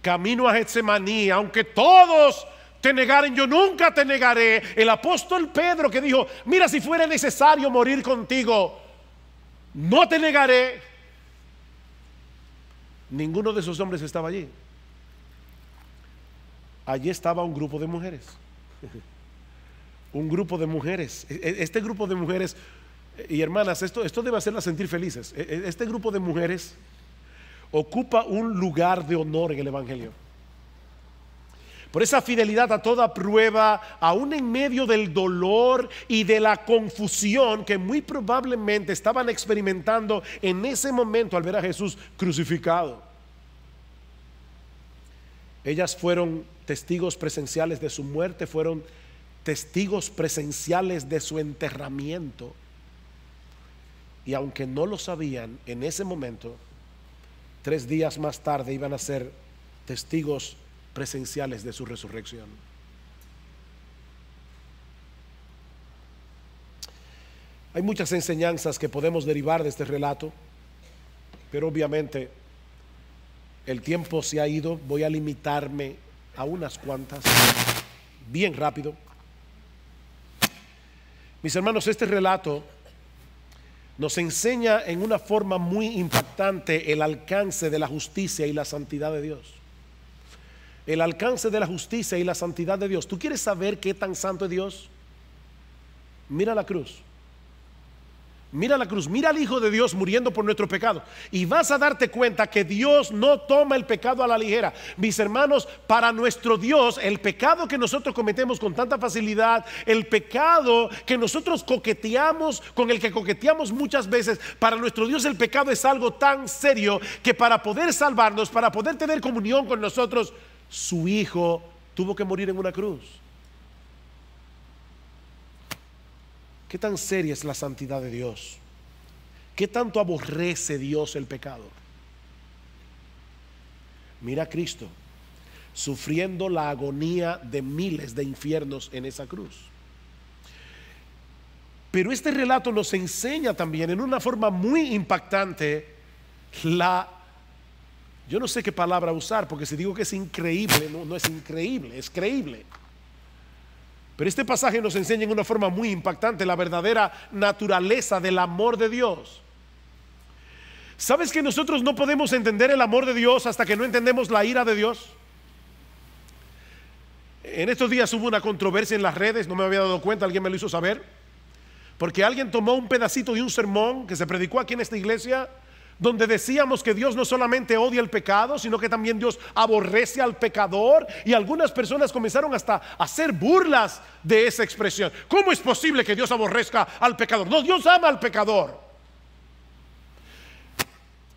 Speaker 1: camino a Getsemaní, aunque todos te negaren, yo nunca te negaré. El apóstol Pedro que dijo, mira si fuera necesario morir contigo, no te negaré. Ninguno de esos hombres estaba allí. Allí estaba un grupo de mujeres. un grupo de mujeres. E-, e-, este grupo de mujeres y hermanas, esto, esto debe hacerlas sentir felices. E, e, este grupo de mujeres ocupa un lugar de honor en el Evangelio. Por esa fidelidad a toda prueba, aún en medio del dolor y de la confusión que muy probablemente estaban experimentando en ese momento al ver a Jesús crucificado. Ellas fueron testigos presenciales de su muerte, fueron testigos presenciales de su enterramiento y aunque no lo sabían en ese momento, tres días más tarde iban a ser testigos presenciales de su resurrección. Hay muchas enseñanzas que podemos derivar de este relato, pero obviamente el tiempo se ha ido, voy a limitarme a unas cuantas, bien rápido. Mis hermanos, este relato nos enseña en una forma muy impactante el alcance de la justicia y la santidad de Dios. El alcance de la justicia y la santidad de Dios. ¿Tú quieres saber qué tan santo es Dios? Mira la cruz. Mira la cruz, mira al Hijo de Dios muriendo por nuestro pecado. Y vas a darte cuenta que Dios no toma el pecado a la ligera. Mis hermanos, para nuestro Dios, el pecado que nosotros cometemos con tanta facilidad, el pecado que nosotros coqueteamos, con el que coqueteamos muchas veces, para nuestro Dios el pecado es algo tan serio que para poder salvarnos, para poder tener comunión con nosotros, su Hijo tuvo que morir en una cruz. ¿Qué tan seria es la santidad de Dios? ¿Qué tanto aborrece Dios el pecado? Mira a Cristo sufriendo la agonía de miles de infiernos en esa cruz. Pero este relato nos enseña también en una forma muy impactante la, yo no sé qué palabra usar, porque si digo que es increíble, no, no es increíble, es creíble. Pero este pasaje nos enseña en una forma muy impactante la verdadera naturaleza del amor de Dios. ¿Sabes que nosotros no podemos entender el amor de Dios hasta que no entendemos la ira de Dios? En estos días hubo una controversia en las redes, no me había dado cuenta, alguien me lo hizo saber, porque alguien tomó un pedacito de un sermón que se predicó aquí en esta iglesia donde decíamos que Dios no solamente odia el pecado, sino que también Dios aborrece al pecador, y algunas personas comenzaron hasta a hacer burlas de esa expresión. ¿Cómo es posible que Dios aborrezca al pecador? No, Dios ama al pecador.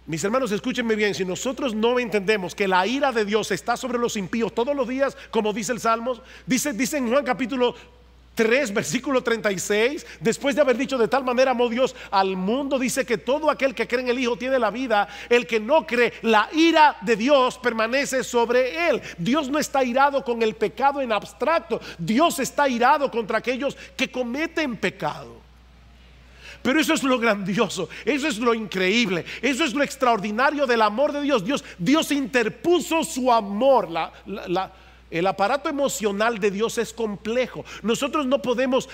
Speaker 1: Mis hermanos, escúchenme bien, si nosotros no entendemos que la ira de Dios está sobre los impíos todos los días, como dice el Salmo, dice, dice en Juan capítulo 3, versículo 36, después de haber dicho de tal manera amó Dios al mundo, dice que todo aquel que cree en el Hijo tiene la vida, el que no cree, la ira de Dios permanece sobre él. Dios no está irado con el pecado en abstracto, Dios está irado contra aquellos que cometen pecado. Pero eso es lo grandioso, eso es lo increíble, eso es lo extraordinario del amor de Dios. Dios, Dios interpuso su amor, la, la el aparato emocional de Dios es complejo. Nosotros no podemos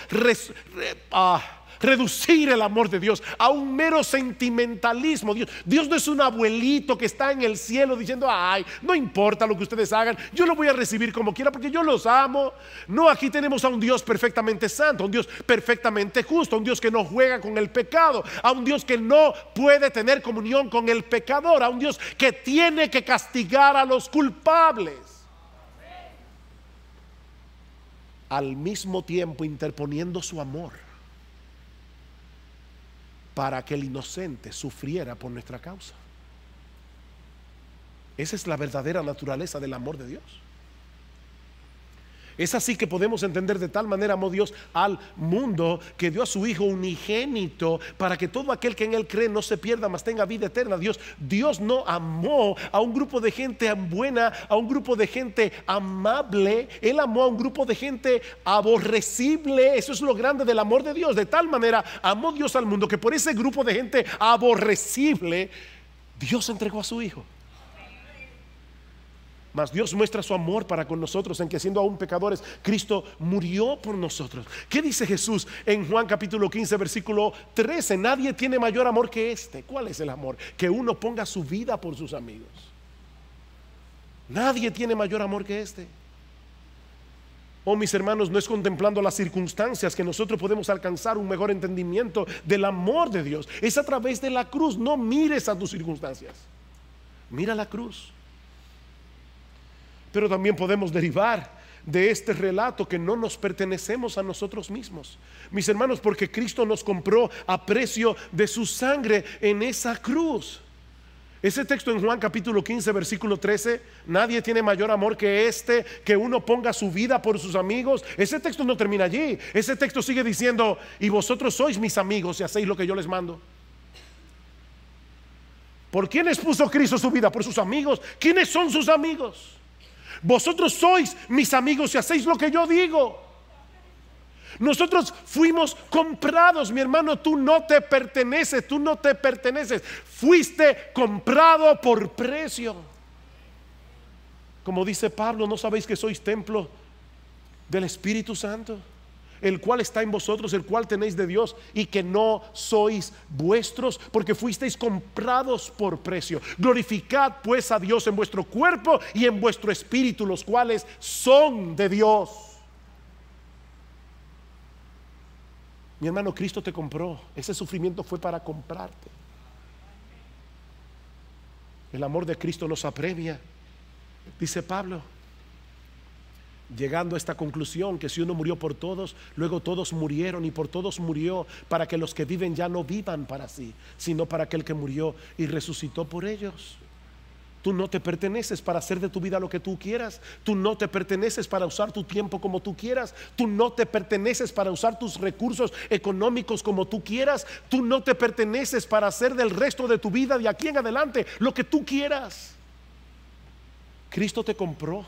Speaker 1: ah, reducir el amor de Dios a un mero sentimentalismo. Dios, Dios no es un abuelito que está en el cielo diciendo, ay, no importa lo que ustedes hagan, yo lo voy a recibir como quiera porque yo los amo. No, aquí tenemos a un Dios perfectamente santo, un Dios perfectamente justo, un Dios que no juega con el pecado, a un Dios que no puede tener comunión con el pecador, a un Dios que tiene que castigar a los culpables. al mismo tiempo interponiendo su amor para que el inocente sufriera por nuestra causa. Esa es la verdadera naturaleza del amor de Dios. Es así que podemos entender de tal manera amó Dios al mundo que dio a su Hijo unigénito para que todo aquel que en Él cree no se pierda, mas tenga vida eterna. Dios, Dios no amó a un grupo de gente buena, a un grupo de gente amable. Él amó a un grupo de gente aborrecible. Eso es lo grande del amor de Dios. De tal manera amó Dios al mundo que por ese grupo de gente aborrecible, Dios entregó a su Hijo. Mas Dios muestra su amor para con nosotros en que siendo aún pecadores, Cristo murió por nosotros. ¿Qué dice Jesús en Juan capítulo 15, versículo 13? Nadie tiene mayor amor que este. ¿Cuál es el amor? Que uno ponga su vida por sus amigos. Nadie tiene mayor amor que este. Oh, mis hermanos, no es contemplando las circunstancias que nosotros podemos alcanzar un mejor entendimiento del amor de Dios. Es a través de la cruz. No mires a tus circunstancias. Mira la cruz. Pero también podemos derivar de este relato que no nos pertenecemos a nosotros mismos. Mis hermanos, porque Cristo nos compró a precio de su sangre en esa cruz. Ese texto en Juan capítulo 15, versículo 13, nadie tiene mayor amor que este, que uno ponga su vida por sus amigos. Ese texto no termina allí. Ese texto sigue diciendo, y vosotros sois mis amigos y hacéis lo que yo les mando. ¿Por quién puso Cristo su vida? Por sus amigos. ¿Quiénes son sus amigos? Vosotros sois mis amigos y hacéis lo que yo digo. Nosotros fuimos comprados, mi hermano, tú no te perteneces, tú no te perteneces. Fuiste comprado por precio. Como dice Pablo, ¿no sabéis que sois templo del Espíritu Santo? el cual está en vosotros, el cual tenéis de Dios, y que no sois vuestros, porque fuisteis comprados por precio. Glorificad pues a Dios en vuestro cuerpo y en vuestro espíritu, los cuales son de Dios. Mi hermano, Cristo te compró. Ese sufrimiento fue para comprarte. El amor de Cristo nos apremia. Dice Pablo, llegando a esta conclusión que si uno murió por todos, luego todos murieron y por todos murió para que los que viven ya no vivan para sí, sino para aquel que murió y resucitó por ellos. Tú no te perteneces para hacer de tu vida lo que tú quieras. Tú no te perteneces para usar tu tiempo como tú quieras. Tú no te perteneces para usar tus recursos económicos como tú quieras. Tú no te perteneces para hacer del resto de tu vida de aquí en adelante lo que tú quieras. Cristo te compró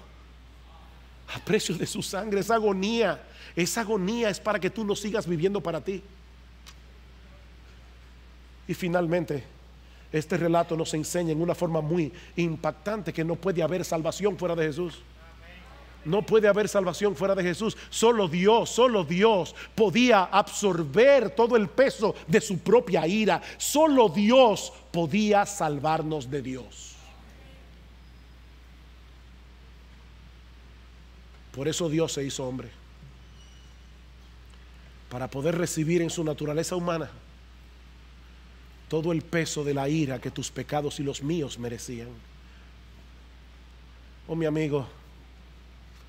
Speaker 1: a precio de su sangre. Esa agonía, esa agonía es para que tú no sigas viviendo para ti. Y finalmente, este relato nos enseña en una forma muy impactante que no puede haber salvación fuera de Jesús. No puede haber salvación fuera de Jesús. Solo Dios, solo Dios podía absorber todo el peso de su propia ira. Solo Dios podía salvarnos de Dios. Por eso Dios se hizo hombre. Para poder recibir en su naturaleza humana todo el peso de la ira que tus pecados y los míos merecían. Oh mi amigo,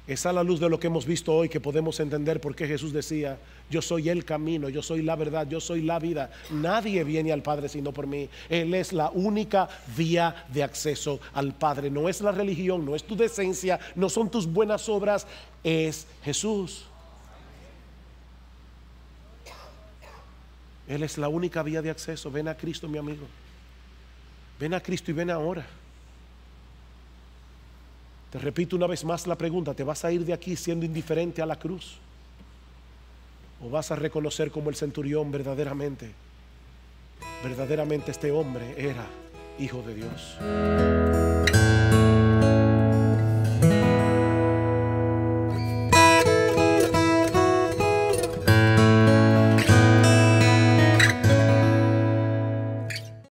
Speaker 1: es a la luz de lo que hemos visto hoy que podemos entender por qué Jesús decía, yo soy el camino, yo soy la verdad, yo soy la vida. Nadie viene al Padre sino por mí. Él es la única vía de acceso al Padre. No es la religión, no es tu decencia, no son tus buenas obras, es Jesús. Él es la única vía de acceso. Ven a Cristo, mi amigo. Ven a Cristo y ven ahora. Te repito una vez más la pregunta, ¿te vas a ir de aquí siendo indiferente a la cruz? ¿O vas a reconocer como el centurión verdaderamente? Verdaderamente este hombre era hijo de Dios.